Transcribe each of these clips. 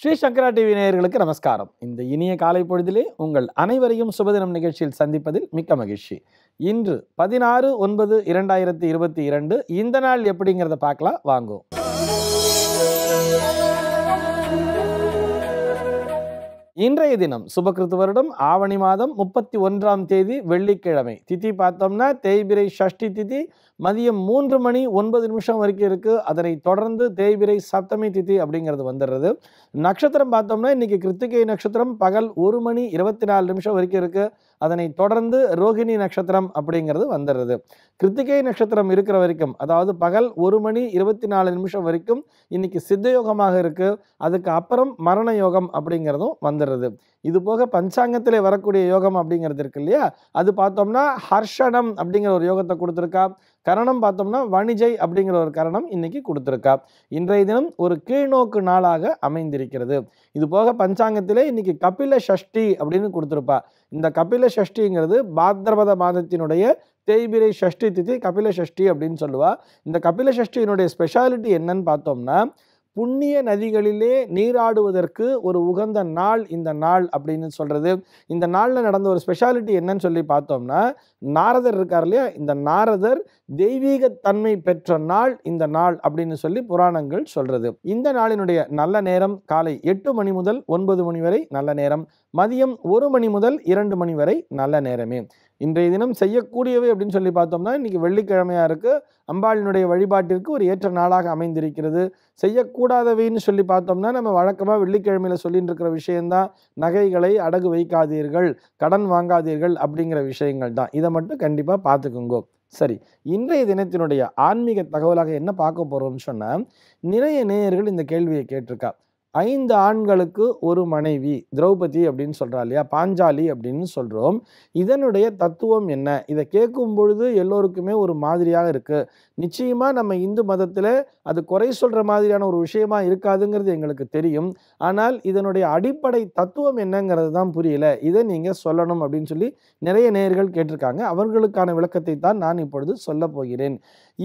ஸ்ரீ சங்கரா TV நேயர்களுக்கு நமஸ்காரம் இந்த இனிய காலை பொழுதிலே உங்கள் அனைவரையும் சுபதினம் நிகழ்ச்சியில் சந்திப்பதில் மிக்க மகிழ்ச்சி இன்று பதினாறு ஒன்பது இரண்டாயிரத்தி இருபத்தி இரண்டு இந்த நாள் எப்படிங்கிறத பார்க்கலாம் வாங்குவோம் இன்றைய தினம் சுபகிருத்து வருடம் ஆவணி மாதம் முப்பத்தி ஒன்றாம் தேதி வெள்ளிக்கிழமை திதி பார்த்தோம்னா தேய்பிரை ஷஷ்டி திதி மதியம் மூன்று மணி ஒன்பது நிமிஷம் வரைக்கும் இருக்குது அதனை தொடர்ந்து தேய்பிரை சப்தமி திதி அப்படிங்கிறது வந்துடுறது நட்சத்திரம் பார்த்தோம்னா இன்றைக்கி கிருத்திகை நட்சத்திரம் பகல் ஒரு மணி இருபத்தி நாலு நிமிஷம் வரைக்கும் இருக்குது அதனை தொடர்ந்து ரோஹிணி நட்சத்திரம் அப்படிங்கிறது வந்துடுறது கிருத்திகை நட்சத்திரம் இருக்கிற வரைக்கும் அதாவது பகல் ஒரு மணி இருபத்தி நாலு நிமிஷம் வரைக்கும் இன்றைக்கி சித்தயோகமாக இருக்குது அதுக்கு அப்புறம் மரண யோகம் அப்படிங்கிறதும் வந்துடுது வர்றது இது போக பஞ்சாங்கத்தில் வரக்கூடிய யோகம் அப்படிங்கிறது இருக்கு இல்லையா அது பார்த்தோம்னா ஹர்ஷனம் அப்படிங்கிற ஒரு யோகத்தை கொடுத்துருக்கா கரணம் பார்த்தோம்னா வணிஜை அப்படிங்கிற ஒரு கரணம் இன்னைக்கு கொடுத்துருக்கா இன்றைய தினம் ஒரு கீழ்நோக்கு நாளாக அமைந்திருக்கிறது இது போக பஞ்சாங்கத்திலே இன்னைக்கு கபில சஷ்டி அப்படின்னு கொடுத்துருப்பா இந்த கபில சஷ்டிங்கிறது பாத்ரபத மாதத்தினுடைய தேய்பிரை சஷ்டி திதி கபில ஷஷ்டி அப்படின்னு சொல்லுவா இந்த கபில சஷ்டியினுடைய ஸ்பெஷாலிட்டி என்னன்னு பார்த்தோம்னா புண்ணிய நதிகளிலே நீராடுவதற்கு ஒரு உகந்த நாள் இந்த நாள் அப்படின்னு சொல்கிறது இந்த நாளில் நடந்த ஒரு ஸ்பெஷாலிட்டி என்னன்னு சொல்லி பார்த்தோம்னா நாரதர் இருக்கார் இல்லையா இந்த நாரதர் தெய்வீகத்தன்மை பெற்ற நாள் இந்த நாள் அப்படின்னு சொல்லி புராணங்கள் சொல்கிறது இந்த நாளினுடைய நல்ல நேரம் காலை எட்டு மணி முதல் ஒன்பது மணி வரை நல்ல நேரம் மதியம் ஒரு மணி முதல் இரண்டு மணி வரை நல்ல நேரமே இன்றைய தினம் செய்யக்கூடியவை அப்படின்னு சொல்லி பார்த்தோம்னா இன்றைக்கி வெள்ளிக்கிழமையாக இருக்குது அம்பாளினுடைய வழிபாட்டிற்கு ஒரு ஏற்ற நாளாக அமைந்திருக்கிறது செய்யக்கூடாதவைன்னு சொல்லி பார்த்தோம்னா நம்ம வழக்கமாக வெள்ளிக்கிழமையில் சொல்லிகிட்டு இருக்கிற விஷயந்தான் நகைகளை அடகு வைக்காதீர்கள் கடன் வாங்காதீர்கள் அப்படிங்கிற விஷயங்கள் தான் இதை மட்டும் கண்டிப்பாக பார்த்துக்குங்கோ சரி இன்றைய தினத்தினுடைய ஆன்மீக தகவலாக என்ன பார்க்க போகிறோம்னு சொன்னால் நிறைய நேயர்கள் இந்த கேள்வியை கேட்டிருக்கா ஐந்து ஆண்களுக்கு ஒரு மனைவி திரௌபதி அப்படின்னு சொல்கிறா இல்லையா பாஞ்சாலி அப்படின்னு சொல்கிறோம் இதனுடைய தத்துவம் என்ன இதை கேட்கும் பொழுது எல்லோருக்குமே ஒரு மாதிரியாக இருக்குது நிச்சயமாக நம்ம இந்து மதத்தில் அது குறை சொல்கிற மாதிரியான ஒரு விஷயமா இருக்காதுங்கிறது எங்களுக்கு தெரியும் ஆனால் இதனுடைய அடிப்படை தத்துவம் என்னங்கிறது தான் புரியல இதை நீங்கள் சொல்லணும் அப்படின்னு சொல்லி நிறைய நேயர்கள் கேட்டிருக்காங்க அவர்களுக்கான விளக்கத்தை தான் நான் இப்பொழுது சொல்ல போகிறேன்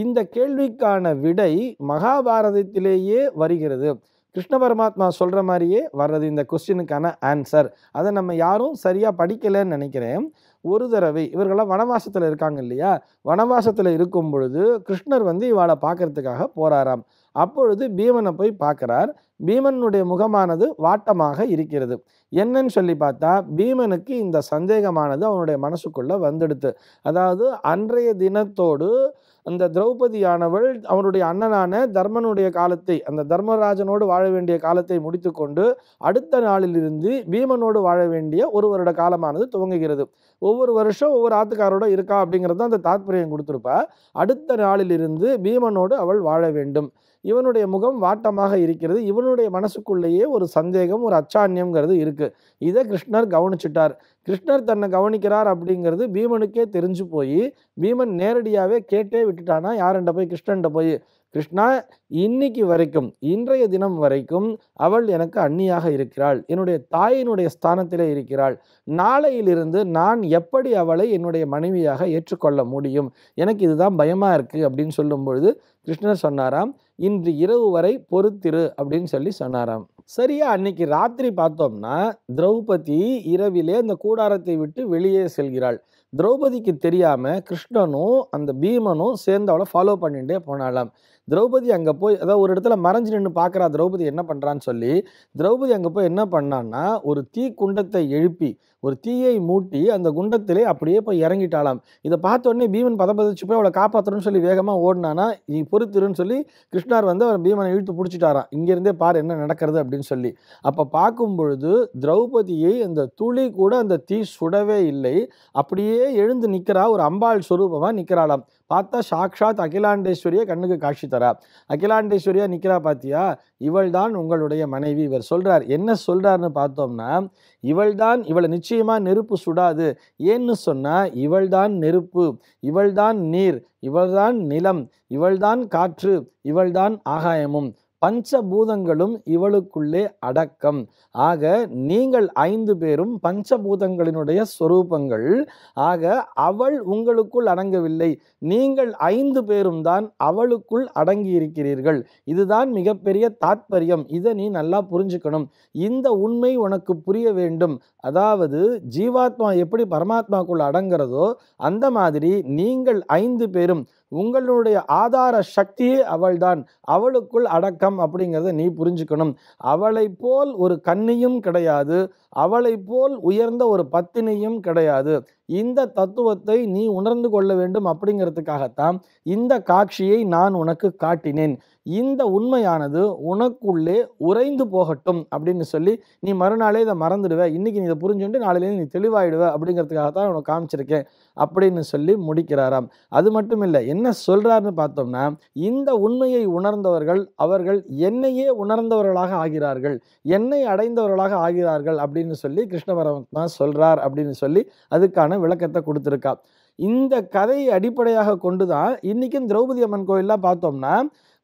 இந்த கேள்விக்கான விடை மகாபாரதத்திலேயே வருகிறது கிருஷ்ண பரமாத்மா சொல்கிற மாதிரியே வர்றது இந்த கொஸ்டினுக்கான ஆன்சர் அதை நம்ம யாரும் சரியாக படிக்கலைன்னு நினைக்கிறேன் ஒரு தடவை இவர்களாம் வனவாசத்தில் இருக்காங்க இல்லையா வனவாசத்தில் இருக்கும் பொழுது கிருஷ்ணர் வந்து இவாளை பார்க்கறதுக்காக போகிறாராம் அப்பொழுது பீமனை போய் பார்க்குறார் பீமனுடைய முகமானது வாட்டமாக இருக்கிறது என்னன்னு சொல்லி பார்த்தா பீமனுக்கு இந்த சந்தேகமானது அவனுடைய மனசுக்குள்ளே வந்துடுது அதாவது அன்றைய தினத்தோடு அந்த திரௌபதியானவள் அவனுடைய அண்ணனான தர்மனுடைய காலத்தை அந்த தர்மராஜனோடு வாழ வேண்டிய காலத்தை முடித்துக்கொண்டு அடுத்த நாளிலிருந்து பீமனோடு வாழ வேண்டிய ஒரு வருட காலமானது துவங்குகிறது ஒவ்வொரு வருஷம் ஒவ்வொரு ஆத்துக்காரோட இருக்கா அப்படிங்கிறது அந்த தாத்பரியம் கொடுத்துருப்பா அடுத்த நாளிலிருந்து பீமனோடு அவள் வாழ வேண்டும் இவனுடைய முகம் வாட்டமாக இருக்கிறது இவனுடைய மனசுக்குள்ளேயே ஒரு சந்தேகம் ஒரு அச்சான்யம்ங்கிறது இருக்குது இதை கிருஷ்ணர் கவனிச்சிட்டார் கிருஷ்ணர் தன்னை கவனிக்கிறார் அப்படிங்கிறது பீமனுக்கே தெரிஞ்சு போய் பீமன் நேரடியாகவே கேட்டே விட்டுட்டானா யாருண்ட போய் கிருஷ்ணன்ட்ட போய் கிருஷ்ணா இன்னைக்கு வரைக்கும் இன்றைய தினம் வரைக்கும் அவள் எனக்கு அந்நியாக இருக்கிறாள் என்னுடைய தாயினுடைய ஸ்தானத்திலே இருக்கிறாள் நாளையிலிருந்து நான் எப்படி அவளை என்னுடைய மனைவியாக ஏற்றுக்கொள்ள முடியும் எனக்கு இதுதான் பயமாக இருக்குது அப்படின்னு சொல்லும் பொழுது கிருஷ்ணர் சொன்னாராம் இன்று இரவு வரை பொறுத்திரு அப்படின்னு சொல்லி சொன்னாராம் சரியா அன்னைக்கு ராத்திரி பார்த்தோம்னா திரௌபதி இரவிலே அந்த கூடாரத்தை விட்டு வெளியே செல்கிறாள் திரௌபதிக்கு தெரியாமல் கிருஷ்ணனும் அந்த பீமனும் சேர்ந்தவளை ஃபாலோ பண்ணிகிட்டே போனாலாம் திரௌபதி அங்கே போய் அதாவது ஒரு இடத்துல மறைஞ்சு நின்று பார்க்குறா திரௌபதி என்ன பண்ணுறான்னு சொல்லி திரௌபதி அங்கே போய் என்ன பண்ணான்னா ஒரு தீ குண்டத்தை எழுப்பி ஒரு தீயை மூட்டி அந்த குண்டத்திலே அப்படியே போய் இறங்கிட்டாலாம் இதை பார்த்த உடனே பீமன் பதப்பதிச்சு போய் அவளை காப்பாற்றணும்னு சொல்லி வேகமாக ஓடினானா நீ பொறுத்துருன்னு சொல்லி கிருஷ்ணார் வந்து அவர் பீமனை இழுத்து பிடிச்சிட்டாராம் இங்கேருந்தே பார் என்ன நடக்கிறது அப்படின்னு சொல்லி அப்போ பார்க்கும் பொழுது திரௌபதியை அந்த துளி கூட அந்த தீ சுடவே இல்லை அப்படியே எழுந்து நிற்கிறா ஒரு அம்பாள் சுரூபமாக நிற்கிறாளாம் பார்த்தா சாக்ஷாத் அகிலாண்டேஸ்வரியை கண்ணுக்கு காட்சி தரா அகிலாண்டேஸ்வரியா நிற்கிறா பாத்தியா இவள் தான் உங்களுடைய மனைவி இவர் சொல்றார் என்ன சொல்றாருன்னு பார்த்தோம்னா இவள் தான் இவளை நிச்சயமா நெருப்பு சுடாது ஏன்னு சொன்னா இவள் தான் நெருப்பு இவள் தான் நீர் இவள்தான் நிலம் இவள்தான் காற்று இவள்தான் ஆகாயமும் பஞ்சபூதங்களும் இவளுக்குள்ளே அடக்கம் ஆக நீங்கள் ஐந்து பேரும் பஞ்சபூதங்களினுடைய சொரூபங்கள் ஆக அவள் உங்களுக்குள் அடங்கவில்லை நீங்கள் ஐந்து பேரும் தான் அவளுக்குள் அடங்கியிருக்கிறீர்கள் இதுதான் மிகப்பெரிய தாற்பயம் இதை நீ நல்லா புரிஞ்சுக்கணும் இந்த உண்மை உனக்கு புரிய வேண்டும் அதாவது ஜீவாத்மா எப்படி பரமாத்மாக்குள் அடங்கிறதோ அந்த மாதிரி நீங்கள் ஐந்து பேரும் உங்களுடைய ஆதார சக்தியே அவள்தான் அவளுக்குள் அடக்கம் வேண்டாம் அப்படிங்கிறத நீ புரிஞ்சுக்கணும் அவளை போல் ஒரு கன்னியும் கிடையாது அவளை போல் உயர்ந்த ஒரு பத்தினியும் கிடையாது இந்த தத்துவத்தை நீ உணர்ந்து கொள்ள வேண்டும் அப்படிங்கிறதுக்காகத்தான் இந்த காட்சியை நான் உனக்கு காட்டினேன் இந்த உண்மையானது உனக்குள்ளே உறைந்து போகட்டும் அப்படின்னு சொல்லி நீ மறுநாளே இதை மறந்துடுவ இன்னைக்கு நீ இதை புரிஞ்சுட்டு நாளையிலேருந்து நீ தெளிவாயிடுவ அப்படிங்கிறதுக்காக தான் உனக்கு காமிச்சிருக்கேன் அப்படின்னு சொல்லி முடிக்கிறாராம் அது மட்டும் இல்லை என்ன சொல்கிறாருன்னு பார்த்தோம்னா இந்த உண்மையை உணர்ந்தவர்கள் அவர்கள் என்னையே உணர்ந்தவர்களாக ஆகிறார்கள் என்னை அடைந்தவர்களாக ஆகிறார்கள் அப்படின்னு சொல்லி கிருஷ்ண பரமத்மா சொல்கிறார் அப்படின்னு சொல்லி அதுக்கான அதுக்கான விளக்கத்தை கொடுத்துருக்கா இந்த கதையை அடிப்படையாக கொண்டு தான் இன்றைக்கும் திரௌபதி அம்மன் கோயிலெலாம் பார்த்தோம்னா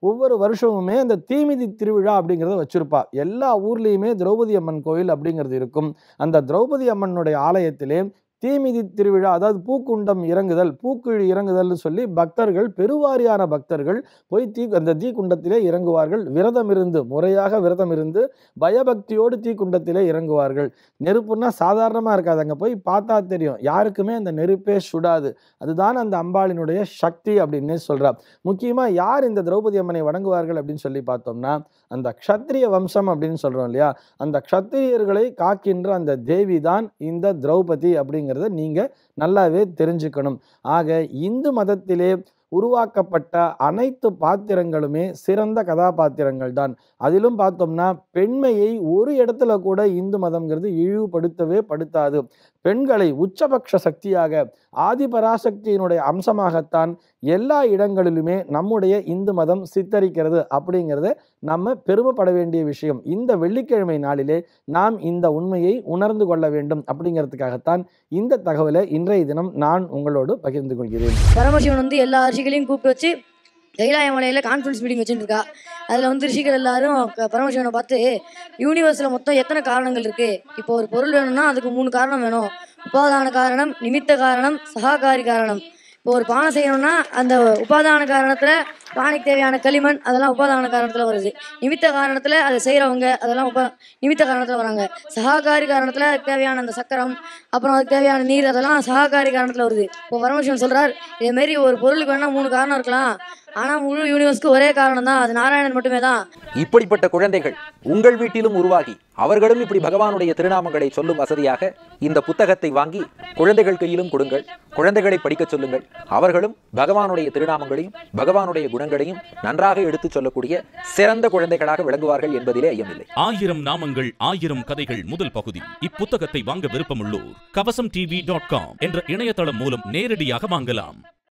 ஒவ்வொரு வருஷமுமே அந்த தீமிதி திருவிழா அப்படிங்கிறத வச்சுருப்பா எல்லா ஊர்லேயுமே திரௌபதி அம்மன் கோயில் அப்படிங்கிறது இருக்கும் அந்த திரௌபதி அம்மனுடைய ஆலயத்திலே தீமிதி திருவிழா அதாவது பூக்குண்டம் இறங்குதல் பூக்குழி இறங்குதல்னு சொல்லி பக்தர்கள் பெருவாரியான பக்தர்கள் போய் தீ அந்த தீக்குண்டத்திலே இறங்குவார்கள் விரதம் இருந்து முறையாக விரதம் இருந்து பயபக்தியோடு தீக்குண்டத்திலே இறங்குவார்கள் நெருப்புன்னா சாதாரணமாக இருக்காது அங்கே போய் பார்த்தா தெரியும் யாருக்குமே அந்த நெருப்பே சுடாது அதுதான் அந்த அம்பாளினுடைய சக்தி அப்படின்னு சொல்கிறார் முக்கியமாக யார் இந்த திரௌபதி அம்மனை வணங்குவார்கள் அப்படின்னு சொல்லி பார்த்தோம்னா அந்த க்ஷத்ரிய வம்சம் அப்படின்னு சொல்கிறோம் இல்லையா அந்த க்ஷத்திரியர்களை காக்கின்ற அந்த தேவி தான் இந்த திரௌபதி அப்படிங்கிற அப்படிங்கிறத நீங்கள் நல்லாவே தெரிஞ்சுக்கணும் ஆக இந்து மதத்திலே உருவாக்கப்பட்ட அனைத்து பாத்திரங்களுமே சிறந்த கதாபாத்திரங்கள் தான் அதிலும் பார்த்தோம்னா பெண்மையை ஒரு இடத்துல கூட இந்து மதம்ங்கிறது இழிவுபடுத்தவே படுத்தாது பெண்களை உச்சபக்ஷ சக்தியாக ஆதிபராசக்தியினுடைய அம்சமாகத்தான் எல்லா இடங்களிலுமே நம்முடைய இந்து மதம் சித்தரிக்கிறது அப்படிங்கிறத நம்ம பெருமைப்பட வேண்டிய விஷயம் இந்த வெள்ளிக்கிழமை நாளிலே நாம் இந்த உண்மையை உணர்ந்து கொள்ள வேண்டும் அப்படிங்கிறதுக்காகத்தான் இந்த தகவலை இன்றைய தினம் நான் உங்களோடு பகிர்ந்து கொள்கிறேன் பரமசிவன் வந்து எல்லா ரிஷிகளையும் கூப்பிட்டு வச்சு கைலாயமலையில் கான்ஃபரன்ஸ் மீட்டிங் வச்சுருக்கா அதில் வந்து ரிஷிகள் எல்லாரும் பரமசிவனை பார்த்து யூனிவர்ஸில் மொத்தம் எத்தனை காரணங்கள் இருக்குது இப்போ ஒரு பொருள் வேணும்னா அதுக்கு மூணு காரணம் வேணும் உபாதான காரணம் நிமித்த காரணம் சகாகாரி காரணம் இப்போ ஒரு பானை செய்யணும்னா அந்த உபாதான காரணத்தில் பானைக்கு தேவையான களிமண் அதெல்லாம் உபாதான காரணத்தில் வருது நிமித்த காரணத்தில் அதை செய்கிறவங்க அதெல்லாம் உபா நிமித்த காரணத்தில் வராங்க சகாகாரி காரணத்தில் அதுக்கு தேவையான அந்த சக்கரம் அப்புறம் அதுக்கு தேவையான நீர் அதெல்லாம் சகாகாரி காரணத்தில் வருது இப்போ பரமசிவன் சொல்கிறார் இதேமாரி ஒரு பொருளுக்கு வேணா மூணு காரணம் இருக்கலாம் ஆனால் முழு யூனிவர்ஸ்க்கு ஒரே காரணம் தான் அது நாராயணன் மட்டுமே தான் இப்படிப்பட்ட குழந்தைகள் உங்கள் வீட்டிலும் உருவாகி அவர்களும் இப்படி பகவானுடைய திருநாமங்களை சொல்லும் வசதியாக இந்த புத்தகத்தை வாங்கி குழந்தைகள் கையிலும் கொடுங்கள் குழந்தைகளை படிக்கச் சொல்லுங்கள் அவர்களும் பகவானுடைய திருநாமங்களையும் பகவானுடைய குணங்களையும் நன்றாக எடுத்துச் சொல்லக்கூடிய சிறந்த குழந்தைகளாக விளங்குவார்கள் என்பதிலே ஐயமில்லை ஆயிரம் நாமங்கள் ஆயிரம் கதைகள் முதல் பகுதி இப்புத்தகத்தை வாங்க விருப்பமுள்ளோர் கவசம் டிவி டாட் காம் என்ற இணையதளம் மூலம் நேரடியாக வாங்கலாம்